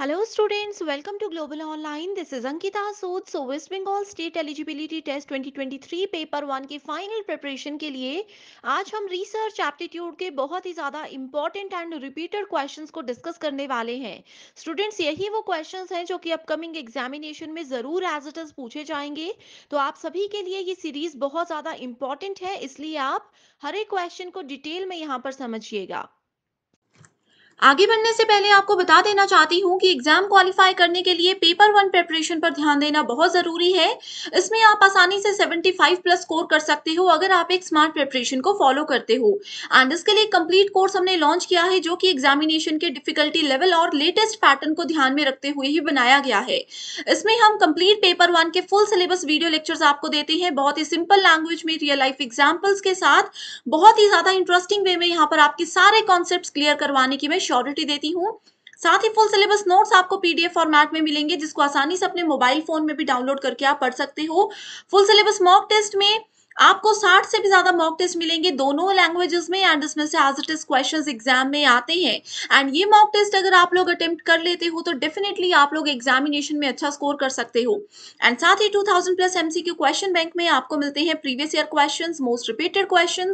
Hello students welcome to global online this is Ankita Sood so West Bengal state eligibility test 2023 paper one के final preparation के लिए आज हम research aptitude के बहुत ही ज़्यादा इंपॉर्टेंट एंड रिपीटेड क्वेश्चंस को डिस्कस करने वाले हैं स्टूडेंट्स यही वो क्वेश्चन हैं जो कि अपकमिंग एग्जामिनेशन में ज़रूर एज इट इज़ पूछे जाएंगे तो आप सभी के लिए ये सीरीज बहुत ज़्यादा इंपॉर्टेंट है इसलिए आप हर एक क्वेश्चन को डिटेल में यहाँ पर समझिएगा आगे बढ़ने से पहले आपको बता देना चाहती हूँ कि एग्जाम क्वालिफाई करने के लिए पेपर वन प्रेपरेशन पर ध्यान देना बहुत जरूरी है इसमें आप आसानी से 75 प्लस स्कोर कर सकते हो अगर आप एक स्मार्ट प्रेपरेशन को फॉलो करते हो एंड इसके लिए कंप्लीट कोर्स हमने लॉन्च किया है जो कि एग्जामिनेशन के डिफिकल्टी लेवल और लेटेस्ट पैटर्न को ध्यान में रखते हुए ही बनाया गया है इसमें हम कम्प्लीट पेपर वन के फुल सिलेबस वीडियो लेक्चर्स आपको देते हैं बहुत ही सिंपल लैंग्वेज में रियल लाइफ एग्जाम्पल्स के साथ बहुत ही ज्यादा इंटरेस्टिंग वे में यहाँ पर आपके सारे कॉन्सेप्ट क्लियर करवाने की मैं श्योरिटी देती हूँ साथ ही फुल सिलेबस नोट्स आपको पीडीएफ फॉर्मेट में मिलेंगे जिसको आसानी से अपने मोबाइल फोन में भी डाउनलोड करके आप पढ़ सकते हो फुल सिलेबस मॉक टेस्ट में आपको 60 से भी ज्यादा मॉक टेस्ट मिलेंगे दोनों लैंग्वेजेस में एंड इसमें से as it is question exam में आते हैं एंड ये मॉक टेस्ट अगर आप लोग अटेम्प्ट कर लेते हो तो डेफिनेटली आप लोग एग्जामिनेशन में अच्छा स्कोर कर सकते हो एंड साथ ही 2000 प्लस एमसीक्यू क्वेश्चन बैंक में आपको मिलते हैं previous year question most repeated question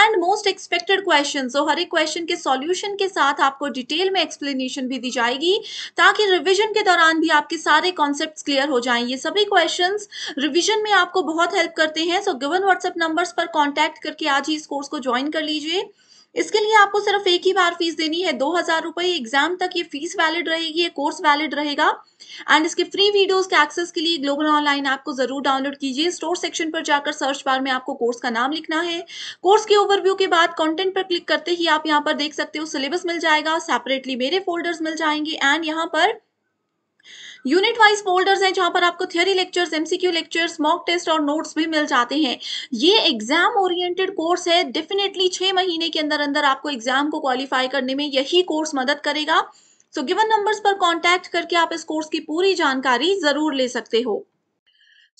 and most expected question so हर एक क्वेश्चन के सोल्यूशन के साथ आपको डिटेल में एक्सप्लेनेशन भी दी जाएगी ताकि रिविजन के दौरान भी आपके सारे कॉन्सेप्ट क्लियर हो जाए ये सभी क्वेश्चन रिविजन में आपको बहुत हेल्प करते हैं so so, given WhatsApp numbers पर कॉन्टैक्ट करके आज ही इस कोर्स को ज्वाइन कर लीजिए इसके लिए आपको सिर्फ एक ही बार फीस देनी है दो हजार रुपए एग्जाम तक ये फीस वैलिड रहेगी ये कोर्स वैलिड रहेगा एंड इसके फ्री वीडियोस के एक्सेस के लिए ग्लोबल ऑनलाइन ऐप को जरूर डाउनलोड कीजिए स्टोर सेक्शन पर जाकर सर्च बार में आपको कोर्स का नाम लिखना है कोर्स के ओवरव्यू के बाद कंटेंट पर क्लिक करते ही आप यहाँ पर देख सकते हो सिलेबस मिल जाएगा सेपरेटली मेरे फोल्डर्स मिल जाएंगे एंड यहाँ पर यूनिट वाइज फोल्डर्स हैं जहां पर आपको theory lectures MCQ lectures mock test और नोट्स भी मिल जाते हैं ये एग्जाम ओरिएंटेड कोर्स है डेफिनेटली छह महीने के अंदर अंदर आपको एग्जाम को क्वालिफाई करने में यही कोर्स मदद करेगा सो गिवन नंबर्स पर कांटेक्ट करके आप इस कोर्स की पूरी जानकारी जरूर ले सकते हो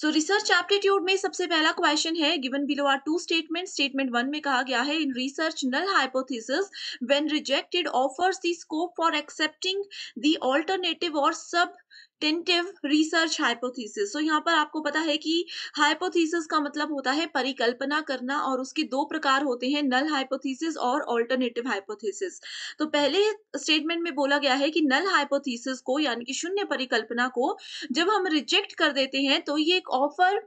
सो रिसर्च एप्टीट्यूड में सबसे पहला क्वेश्चन है given below are two statement statement one में कहा गया है in research null hypothesis when rejected offers the scope for accepting the alternative और सब टेंटिव रिसर्च हाइपोथीसिस तो यहाँ पर आपको पता है कि हाइपोथीसिस का मतलब होता है परिकल्पना करना और उसके दो प्रकार होते हैं नल हाइपोथीसिस और ऑल्टरनेटिव हाइपोथीसिस तो पहले स्टेटमेंट में बोला गया है कि नल हाइपोथीसिस को यानी कि शून्य परिकल्पना को जब हम रिजेक्ट कर देते हैं तो ये एक ऑफर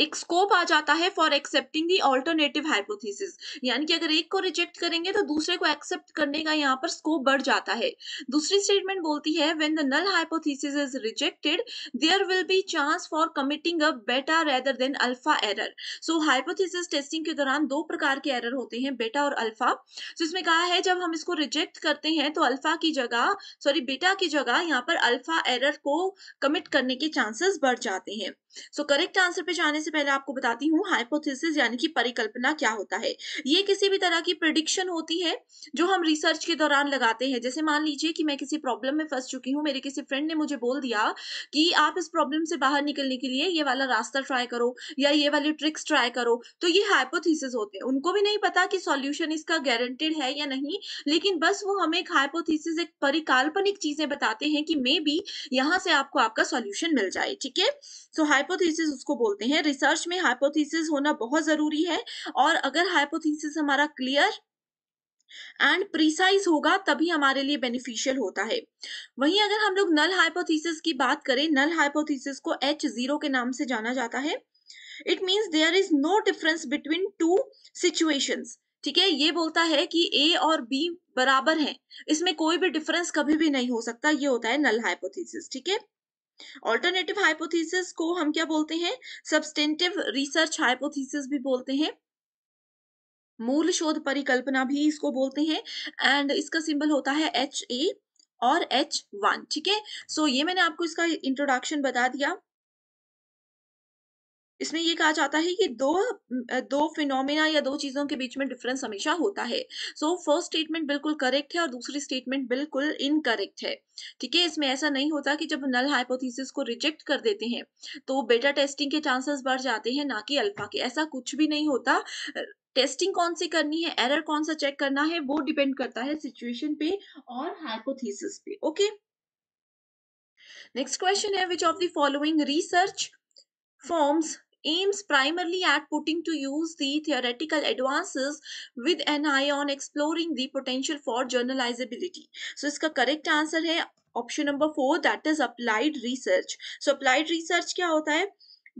एक स्कोप आ जाता है for accepting the alternative hypothesis यानी कि अगर एक को रिजेक्ट करेंगे तो दूसरे को एक्सेप्ट करने का यहाँ पर स्कोप बढ़ जाता है दूसरी स्टेटमेंट बोलती है when the null hypothesis is rejected there will be chance for committing a beta rather than alpha error so hypothesis testing के दौरान दो प्रकार के एरर होते हैं बेटा और अल्फा तो इसमें कहा है जब हम इसको रिजेक्ट करते हैं तो अल्फा की जगह सॉरी बेटा की जगह यहाँ पर अल्फा एरर को कमिट करने के चांसेस बढ़ जाते हैं सो करेक्ट आंसर पे जाने से पहले आपको बताती हूँ हाइपोथेसिस यानी कि परिकल्पना क्या होता है ये किसी भी तरह की प्रिडिक्शन होती है जो हम रिसर्च के दौरान लगाते हैं जैसे मान लीजिए कि मैं किसी प्रॉब्लम में फंस चुकी हूँ मेरे किसी फ्रेंड ने मुझे बोल दिया कि आप इस प्रॉब्लम से बाहर निकलने के लिए ये वाला रास्ता ट्राई करो या ये वाली ट्रिक्स ट्राई करो तो ये हाइपोथीसिस होते हैं उनको भी नहीं पता कि सोल्यूशन इसका गारंटेड है या नहीं लेकिन बस वो हमें एक हाइपोथीसिस एक परिकाल्पनिक चीजें बताते हैं कि मे बी यहाँ से आपको आपका सोल्यूशन मिल जाए ठीक है सो हाइप हाइपोथीसिस उसको बोलते हैं रिसर्च में हाइपोथीसिस होना बहुत ज़रूरी है और अगर हाइपोथीसिस हमारा क्लियर एंड प्रिसाइज होगा तभी हमारे लिए बेनिफिशियल होता है वहीं अगर हम लोग नल हाइपोथीसिस की बात करें नल हाइपोथीसिस को एच जीरो के नाम से जाना जाता है it means there is no difference between two situation ठीक है ये बोलता है कि ए और बी बराबर हैं इसमें कोई भी डिफरेंस कभी भी नहीं हो सकता ये होता है नल हाइपोथेसिस ठीक है ऑल्टरनेटिव हाइपोथीसिस को हम क्या बोलते हैं सब्सटेंटिव रिसर्च हाइपोथीसिस भी बोलते हैं मूल शोध परिकल्पना भी इसको बोलते हैं एंड इसका सिंबल होता है एच ए और एच वन ठीक है सो ये मैंने आपको इसका इंट्रोडक्शन बता दिया इसमें ये कहा जाता है कि दो दो फिनोमिना या दो चीज़ों के बीच में डिफरेंस हमेशा होता है सो फर्स्ट स्टेटमेंट बिल्कुल करेक्ट है और दूसरी स्टेटमेंट बिल्कुल इनकरेक्ट है ठीक है इसमें ऐसा नहीं होता कि जब नल हाइपोथीसिस को रिजेक्ट कर देते हैं तो बेटा टेस्टिंग के चांसेस बढ़ जाते हैं ना कि अल्फा के ऐसा कुछ भी नहीं होता टेस्टिंग कौन सी करनी है एरर कौन सा चेक करना है वो डिपेंड करता है सिचुएशन पे और हाइपोथीसिस पे ओके नेक्स्ट क्वेश्चन है which of the following research forms aims primarily at putting to use the theoretical advances with an eye on exploring the potential for generalizability. So इसका correct answer है option number 4 that is applied research so applied research kya hota hai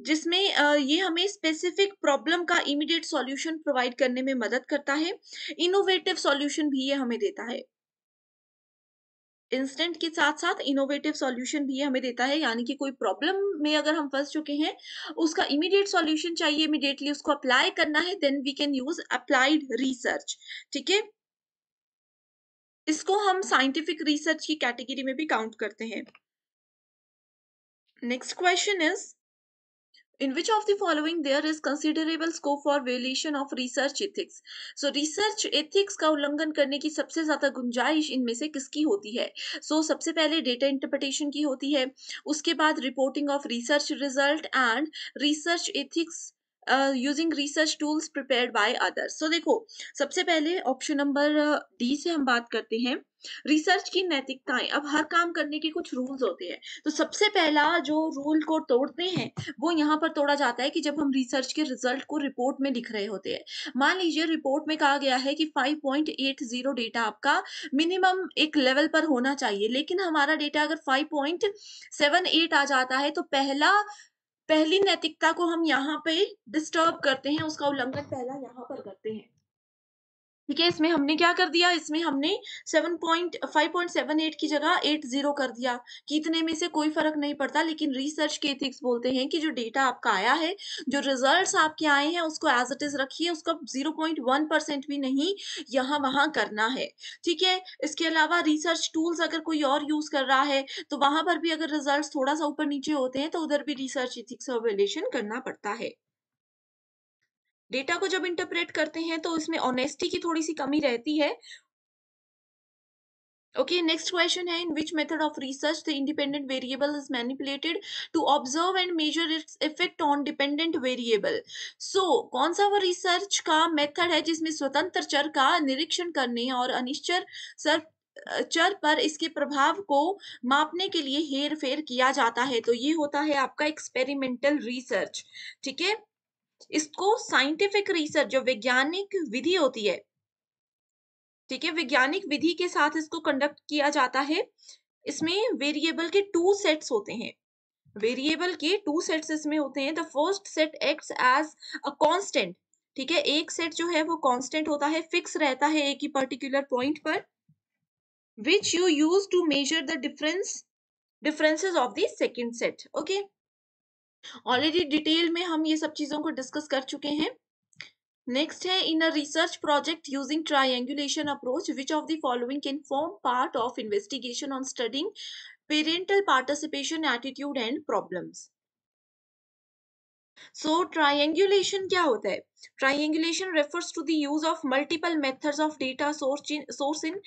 जिसमें ये हमें specific problem का immediate solution provide करने में मदद करता है इनोवेटिव सॉल्यूशन भी ये हमें देता है इंस्टेंट के साथ साथ इनोवेटिव सॉल्यूशन भी हमें देता है यानी कि कोई प्रॉब्लम में अगर हम फंस चुके हैं उसका इमीडिएट सॉल्यूशन चाहिए इमीडिएटली उसको अप्लाई करना है then we can use applied research ठीक है इसको हम साइंटिफिक रिसर्च की कैटेगरी में भी काउंट करते हैं next question is In which of the following there is considerable scope for violation of research ethics? So research ethics का उल्लंघन करने की सबसे ज्यादा गुंजाइश इनमें से किसकी होती है so, सबसे पहले data interpretation की होती है उसके बाद reporting of research result and research ethics using research tools prepared by others so देखो सबसे पहले ऑप्शन नंबर डी से हम बात करते हैं रिसर्च की नैतिकताएं अब हर काम करने के कुछ रूल्स होते हैं तो सबसे पहला जो रूल को तोड़ते हैं वो यहाँ पर तोड़ा जाता है कि जब हम रिसर्च के रिजल्ट को रिपोर्ट में लिख रहे होते हैं मान लीजिए रिपोर्ट में कहा गया है कि 5.80 डेटा आपका मिनिमम एक लेवल पर होना चाहिए लेकिन हमारा डेटा अगर 5.78 आ जाता है तो पहला पहली नैतिकता को हम यहाँ पे डिस्टर्ब करते हैं उसका उल्लंघन पहला यहाँ पर करते हैं ठीक है इसमें हमने क्या कर दिया इसमें हमने seven seven point point five eight की जगह एट जीरो कर दिया कितने में से कोई फर्क नहीं पड़ता लेकिन रिसर्च के एथिक्स बोलते हैं कि जो डेटा आपका आया है जो रिजल्ट्स आपके आए हैं उसको एज इट इज रखिए उसको जीरो पॉइंट वन परसेंट भी नहीं यहाँ वहाँ करना है ठीक है इसके अलावा रिसर्च टूल्स अगर कोई और यूज कर रहा है तो वहां पर भी अगर रिजल्ट थोड़ा सा ऊपर नीचे होते हैं तो उधर भी रिसर्च एथिक्स का वेलेशन करना पड़ता है डेटा को जब इंटरप्रेट करते हैं तो इसमें ऑनेस्टी की थोड़ी सी कमी रहती है ओके नेक्स्ट क्वेश्चन है in which method of research the independent variable is manipulated to observe and measure its effect on dependent variable so कौन सा वो रिसर्च का मेथड है जिसमें स्वतंत्र चर का निरीक्षण करने और अनिश्चर सर चर पर इसके प्रभाव को मापने के लिए हेर फेर किया जाता है तो ये होता है आपका एक्सपेरिमेंटल रिसर्च ठीक है इसको साइंटिफिक रिसर्च जो वैज्ञानिक विधि होती है ठीक है वैज्ञानिक विधि के साथ इसको कंडक्ट किया जाता है इसमें वेरिएबल के टू सेट्स होते हैं वेरिएबल के टू सेट्स इसमें होते हैं the first set acts as a constant ठीक है एक सेट जो है वो कांस्टेंट होता है फिक्स रहता है एक ही पर्टिकुलर पॉइंट पर which you use to measure the difference differences of the second set okay already detail में हम ये सब चीज़ों को डिस्कस कर चुके हैं नेक्स्ट है in a research project using triangulation approach which of the following can form part of investigation on studying parental participation attitude and problems so triangulation क्या होता है triangulation refers to the use of multiple methods of data source in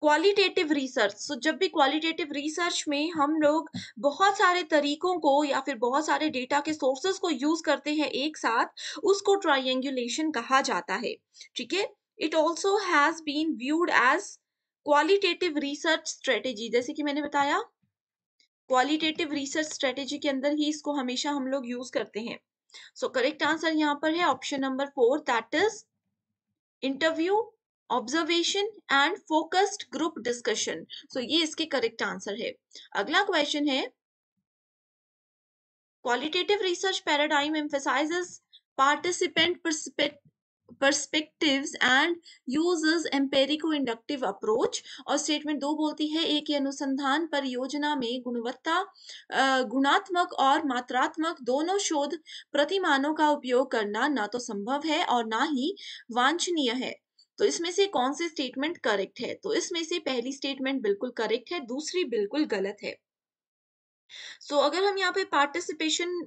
qualitative research so जब भी qualitative research में हम लोग बहुत सारे तरीकों को या फिर बहुत सारे डेटा के सोर्सेज को यूज करते हैं एक साथ उसको ट्राइंगुलेशन कहा जाता है ठीक है it also has been viewed as qualitative research strategy जैसे कि मैंने बताया क्वालिटेटिव रिसर्च स्ट्रेटेजी के अंदर ही इसको हमेशा हम लोग यूज करते हैं सो करेक्ट आंसर यहाँ पर है option number four that is interview observation and focused group discussion so ये इसके करेक्ट आंसर है अगला क्वेश्चन है qualitative research paradigm emphasizes participant perspectives and uses empirico inductive approach और स्टेटमेंट दो बोलती है एक ही अनुसंधान परियोजना में गुणवत्ता गुणात्मक और मात्रात्मक दोनों शोध प्रतिमानों का उपयोग करना ना तो संभव है और ना ही वांछनीय है तो इसमें से कौन सी स्टेटमेंट करेक्ट है तो इसमें से पहली स्टेटमेंट बिल्कुल करेक्ट है दूसरी बिल्कुल गलत है सो so, अगर हम यहाँ पे पार्टिसिपेशन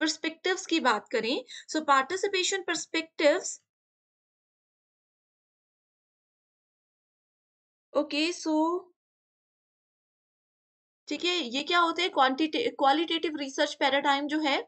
पर्सपेक्टिव्स की बात करें so participation perspectives okay so ठीक है ये क्या होते हैं क्वालिटेटिव रिसर्च पैराडाइम जो है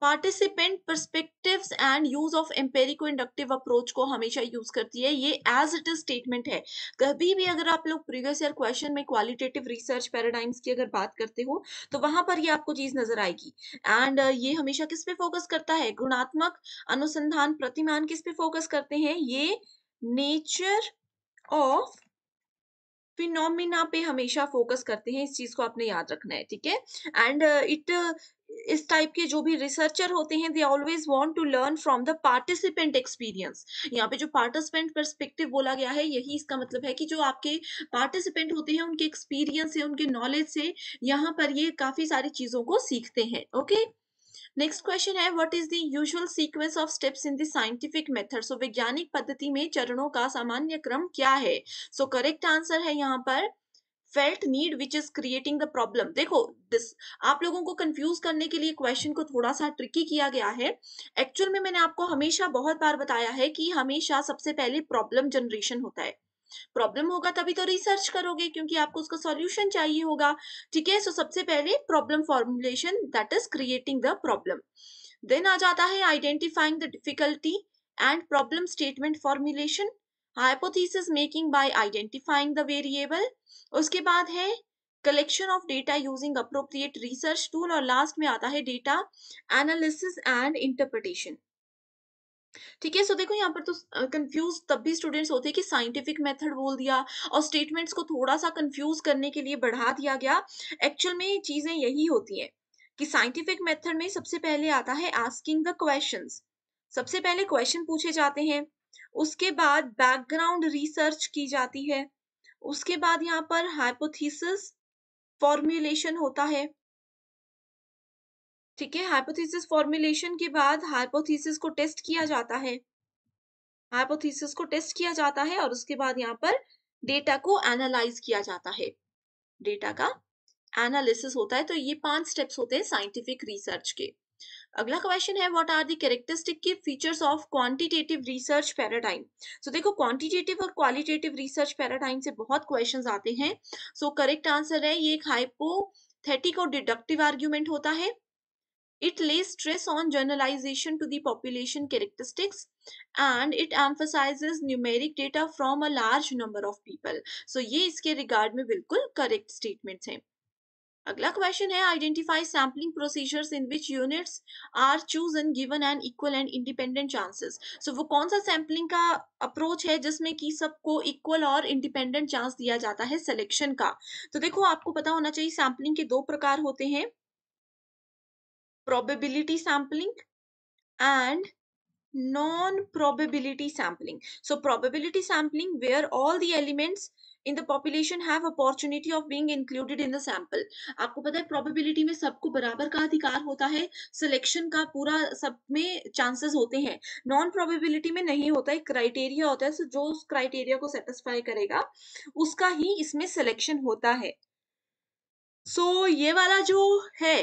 participant perspective and use of empirico inductive approach को हमेशा यूज करती है ये एज इट इज स्टेटमेंट है कभी भी अगर आप लोग प्रीवियस ईयर क्वेश्चन में क्वालिटेटिव रिसर्च पैराडाइम्स की अगर बात करते हो तो वहां पर ये आपको चीज नजर आएगी एंड ये हमेशा किस पे फोकस करता है गुणात्मक अनुसंधान प्रतिमान किस पे फोकस करते हैं ये नेचर ऑफ फिनोमिना पे हमेशा फोकस करते हैं इस चीज को आपने याद रखना है ठीक है एंड इट इस टाइप के जो भी रिसर्चर होते हैं they always want to learn from the participant experience यहाँ पे जो पार्टिसिपेंट पर्सपेक्टिव बोला गया है यही इसका मतलब है कि जो आपके पार्टिसिपेंट होते हैं उनके एक्सपीरियंस से उनके नॉलेज से यहाँ पर ये काफी सारी चीजों को सीखते हैं ओके okay? नेक्स्ट क्वेश्चन है what is the usual sequence of steps in the scientific method so वैज्ञानिक पद्धति में चरणों का सामान्य क्रम क्या है सो करेक्ट आंसर है यहाँ पर felt need which is creating the problem देखो दिस आप लोगों को कंफ्यूज करने के लिए क्वेश्चन को थोड़ा सा ट्रिकी किया गया है एक्चुअल में मैंने आपको हमेशा बहुत बार बताया है कि हमेशा सबसे पहले प्रॉब्लम जनरेशन होता है प्रॉब्लम होगा तभी तो रिसर्च करोगे क्योंकि आपको उसका सॉल्यूशन चाहिए होगा ठीक है सो सबसे पहले problem formulation that is creating the problem then आ जाता है identifying the difficulty and problem statement formulation hypothesis making by identifying the variable उसके बाद है collection of data using appropriate research tool और लास्ट में आता है डेटा एनालिसिस एंड इंटरप्रिटेशन ठीक है सो देखो यहाँ पर तो कंफ्यूज तब भी स्टूडेंट्स होते हैं कि साइंटिफिक मेथड बोल दिया और स्टेटमेंट्स को थोड़ा सा कंफ्यूज करने के लिए बढ़ा दिया गया एक्चुअल में चीजें यही होती हैं कि साइंटिफिक मेथड में सबसे पहले आता है आस्किंग द क्वेश्चंस सबसे पहले क्वेश्चन पूछे जाते हैं उसके बाद बैकग्राउंड रिसर्च की जाती है उसके बाद यहाँ पर हाइपोथीसिस फॉर्मुलेशन होता है ठीक है हाइपोथीसिस फॉर्मुलेशन के बाद हाइपोथीसिस को टेस्ट किया जाता है हाइपोथीसिस को टेस्ट किया जाता है और उसके बाद यहाँ पर डेटा को एनालाइज किया जाता है डेटा का एनालिसिस होता है तो ये पांच स्टेप्स होते हैं साइंटिफिक रिसर्च के अगला क्वेश्चन है व्हाट आर दी कैरेक्टरिस्टिक के features of quantitative research paradigm so देखो क्वांटिटेटिव और क्वालिटेटिव रिसर्च पैराडाइम से बहुत क्वेश्चंस आते हैं सो करेक्ट आंसर है ये एक हाइपोथेटिक और डिडक्टिव आर्ग्यूमेंट होता है it lays stress on generalization to the population characteristics and it emphasizes numeric data from a large number of people so ये इसके रिगार्ड में बिल्कुल करेक्ट स्टेटमेंट्स हैं अगला क्वेश्चन है identify sampling procedures in which units are chosen given an equal and independent chances so वो कौन सा सैम्पलिंग का अप्रोच है जिसमें कि सबको इक्वल और इंडिपेंडेंट चांस दिया जाता है सिलेक्शन का तो देखो आपको पता होना चाहिए सैम्पलिंग के दो प्रकार होते हैं probability sampling and non probability sampling so probability sampling where all the elements in the population have opportunity of being included in the sample आपको पता है प्रोबेबिलिटी में सबको बराबर का अधिकार होता है सिलेक्शन का पूरा सब में चांसेस होते हैं नॉन प्रोबेबिलिटी में नहीं होता एक क्राइटेरिया होता है जो उस क्राइटेरिया को सेटिस्फाई करेगा उसका ही इसमें सिलेक्शन होता है सो so, ये वाला जो है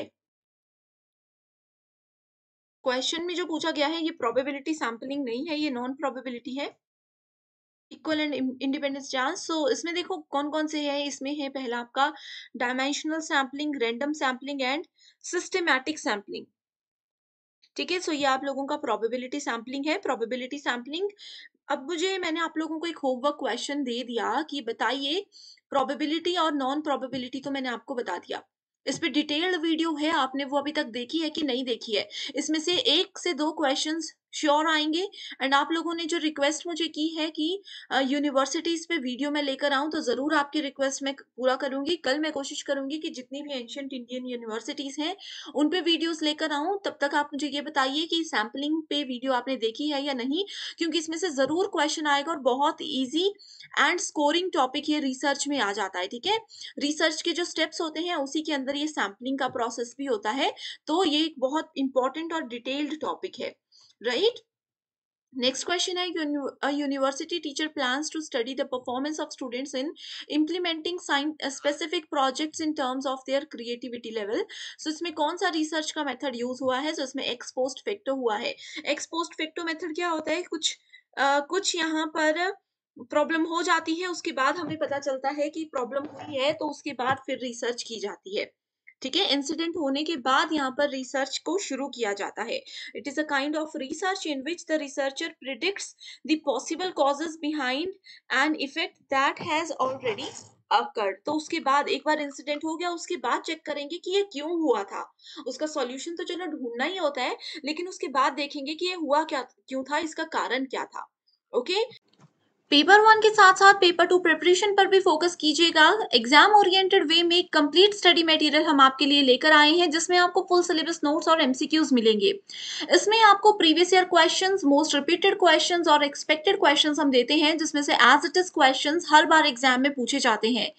क्वेश्चन में जो पूछा गया है ये प्रोबेबिलिटी सैम्पलिंग नहीं है ये नॉन प्रोबेबिलिटी है equal and independence chance so इसमें देखो कौन कौन से हैं इसमें है पहला आपका dimensional sampling random sampling and systematic sampling ठीक है सो ये आप लोगों का प्रोबेबिलिटी सैम्पलिंग है प्रोबेबिलिटी सैम्पलिंग अब मुझे मैंने आप लोगों को एक होमवर्क क्वेश्चन दे दिया कि बताइए प्रोबेबिलिटी और नॉन प्रोबेबिलिटी तो मैंने आपको बता दिया इस पर डिटेल्ड वीडियो है आपने वो अभी तक देखी है कि नहीं देखी है इसमें से एक से दो क्वेश्चंस श्योर आएंगे एंड आप लोगों ने जो रिक्वेस्ट मुझे की है कि यूनिवर्सिटीज पे वीडियो में लेकर आऊं तो ज़रूर आपकी रिक्वेस्ट मैं पूरा करूंगी कल मैं कोशिश करूंगी कि जितनी भी एंशंट इंडियन यूनिवर्सिटीज़ हैं उन पे वीडियोस लेकर आऊं तब तक आप मुझे ये बताइए कि सैम्पलिंग पे वीडियो आपने देखी है या नहीं क्योंकि इसमें से ज़रूर क्वेश्चन आएगा और बहुत ईजी एंड स्कोरिंग टॉपिक ये रिसर्च में आ जाता है ठीक है रिसर्च के जो स्टेप्स होते हैं उसी के अंदर ये सैम्पलिंग का प्रोसेस भी होता है तो ये एक बहुत इंपॉर्टेंट और डिटेल्ड टॉपिक है right Next question A university teacher plans to study the performance of students in implementing specific projects in terms of their creativity level. So, isme kaun sa research ka method use hua hai So, isme ex post facto hua hai Ex post facto method kya hota hai kuch uh, कुछ यहाँ पर problem हो जाती है उसके बाद हमें पता चलता है कि प्रॉब्लम हुई है तो उसके बाद फिर रिसर्च की जाती है ठीक है इंसिडेंट होने के बाद यहाँ पर रिसर्च को शुरू किया जाता है it is a kind of research in which the researcher predict the possible causes behind and effect that has already occurred तो उसके बाद एक बार इंसिडेंट हो गया उसके बाद चेक करेंगे कि ये क्यों हुआ था उसका सॉल्यूशन तो चलो ढूंढना ही होता है लेकिन उसके बाद देखेंगे कि ये हुआ क्या क्यों था इसका कारण क्या था ओके okay? पेपर वन के साथ साथ पेपर टू प्रिपरेशन पर भी फोकस कीजिएगा एग्जाम ओरिएंटेड वे में कंप्लीट स्टडी मटेरियल हम आपके लिए लेकर आए हैं जिसमें आपको फुल सिलेबस नोट्स और एमसीक्यूज मिलेंगे इसमें आपको previous year questions most repeated questions और एक्सपेक्टेड क्वेश्चंस हम देते हैं जिसमें से एज इट इज क्वेश्चन हर बार एग्जाम में पूछे जाते हैं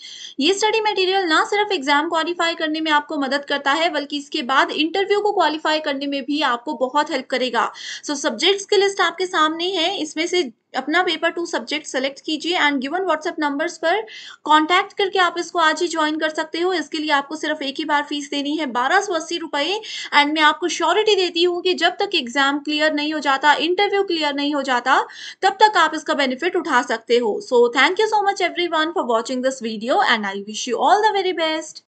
ये स्टडी मेटीरियल ना सिर्फ एग्जाम क्वालिफाई करने में आपको मदद करता है बल्कि इसके बाद इंटरव्यू को क्वालिफाई करने में भी आपको बहुत हेल्प करेगा सो सब्जेक्ट्स की लिस्ट आपके सामने है इसमें से अपना पेपर टू सब्जेक्ट सेलेक्ट कीजिए एंड गिवन व्हाट्सएप नंबर्स पर कांटेक्ट करके आप इसको आज ही ज्वाइन कर सकते हो इसके लिए आपको सिर्फ एक ही बार फीस देनी है बारह सौ अस्सी रुपये एंड मैं आपको श्योरिटी देती हूँ कि जब तक एग्जाम क्लियर नहीं हो जाता इंटरव्यू क्लियर नहीं हो जाता तब तक आप इसका बेनिफिट उठा सकते हो so thank you so much every for watching this video and I wish you all the very best